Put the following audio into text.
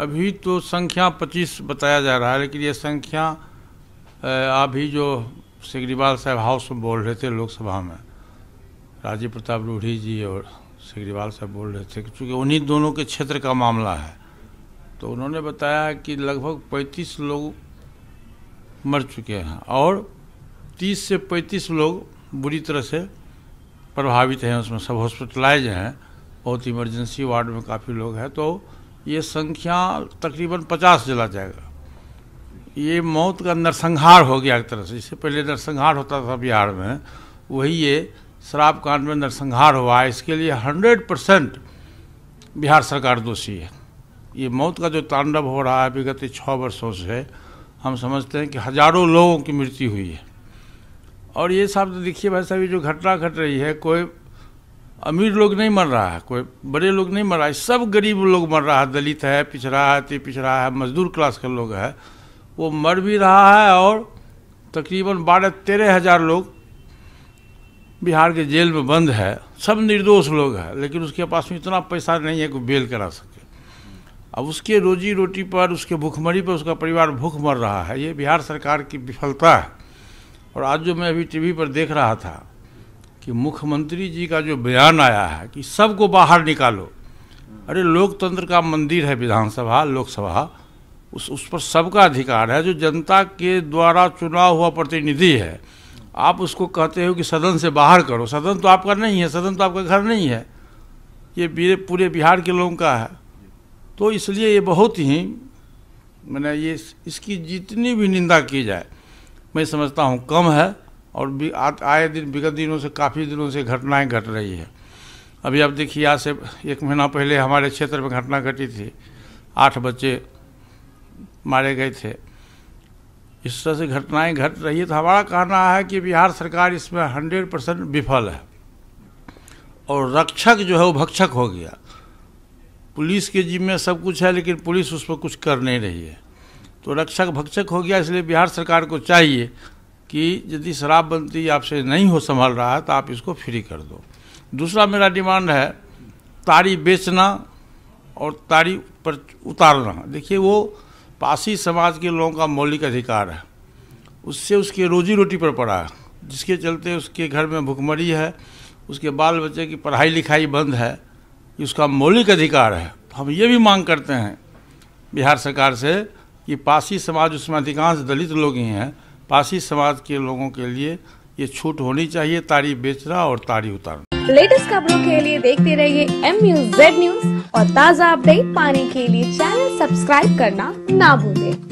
अभी तो संख्या 25 बताया जा रहा है लेकिन ये संख्या अभी जो सिगरीवाल साहब हाउस में बोल रहे थे लोकसभा में राजीव प्रताप रूढ़ी जी और सिगरीवाल साहब बोल रहे थे क्योंकि उन्हीं दोनों के क्षेत्र का मामला है तो उन्होंने बताया कि लगभग 35 लोग मर चुके हैं और 30 से 35 लोग बुरी तरह से प्रभावित हैं उसमें सब हॉस्पिटलाइज हैं बहुत इमरजेंसी वार्ड में काफ़ी लोग हैं तो ये संख्या तकरीबन पचास जला जाएगा ये मौत का नरसंहार हो गया एक तरह से इससे पहले नरसंहार होता था बिहार में वही ये शराब कांड में नरसंहार हुआ है इसके लिए हंड्रेड परसेंट बिहार सरकार दोषी है ये मौत का जो तांडव हो रहा है विगत छः वर्षों से हम समझते हैं कि हजारों लोगों की मृत्यु हुई है और ये सब तो देखिए भाई साहब ये जो घटना घट रही है कोई अमीर लोग नहीं मर रहा है कोई बड़े लोग नहीं मर रहा है सब गरीब लोग मर रहा है दलित है पिछड़ा है अति पिछड़ा है मजदूर क्लास के लोग है वो मर भी रहा है और तकरीबन बारह तेरह हज़ार लोग बिहार के जेल में बंद है सब निर्दोष लोग हैं लेकिन उसके पास में इतना पैसा नहीं है कि बेल करा सके अब उसके रोजी रोटी पर उसके भूखमरी पर उसका परिवार भूख मर रहा है ये बिहार सरकार की विफलता है और आज जो मैं अभी टीवी पर देख रहा था कि मुख्यमंत्री जी का जो बयान आया है कि सबको बाहर निकालो अरे लोकतंत्र का मंदिर है विधानसभा लोकसभा उस उस पर सबका अधिकार है जो जनता के द्वारा चुना हुआ प्रतिनिधि है आप उसको कहते हो कि सदन से बाहर करो सदन तो आपका नहीं है सदन तो आपका घर नहीं है ये पूरे बिहार के लोगों का है तो इसलिए ये बहुत ही मैंने ये इसकी जितनी भी निंदा की जाए मैं समझता हूँ कम है और आए दिन विगत दिनों से काफ़ी दिनों से घटनाएं घट रही है अभी आप देखिए आज से एक महीना पहले हमारे क्षेत्र में घटना घटी थी आठ बच्चे मारे गए थे इस तरह से घटनाएं घट रही है तो हमारा कहना है कि बिहार सरकार इसमें हंड्रेड परसेंट विफल है और रक्षक जो है वो भक्षक हो गया पुलिस के जिम्मे सब कुछ है लेकिन पुलिस उस पर कुछ कर नहीं रही है तो रक्षक भक्षक हो गया इसलिए बिहार सरकार को चाहिए कि यदि शराबबंदी आपसे नहीं हो संभल रहा है तो आप इसको फ्री कर दो दूसरा मेरा डिमांड है तारी बेचना और तारी पर उतारना देखिए वो पासी समाज के लोगों का मौलिक अधिकार है उससे उसके रोजी रोटी पर पड़ा है जिसके चलते उसके घर में भुखमरी है उसके बाल बच्चे की पढ़ाई लिखाई बंद है उसका मौलिक अधिकार है तो हम ये भी मांग करते हैं बिहार सरकार से कि पासी समाज उसमें अधिकांश दलित लोग ही हैं पासी समाज के लोगों के लिए ये छूट होनी चाहिए तारी बेचना और तारी उतारना लेटेस्ट खबरों के लिए देखते रहिए एम न्यूज जेड न्यूज और ताज़ा अपडेट पाने के लिए चैनल सब्सक्राइब करना ना भूलें।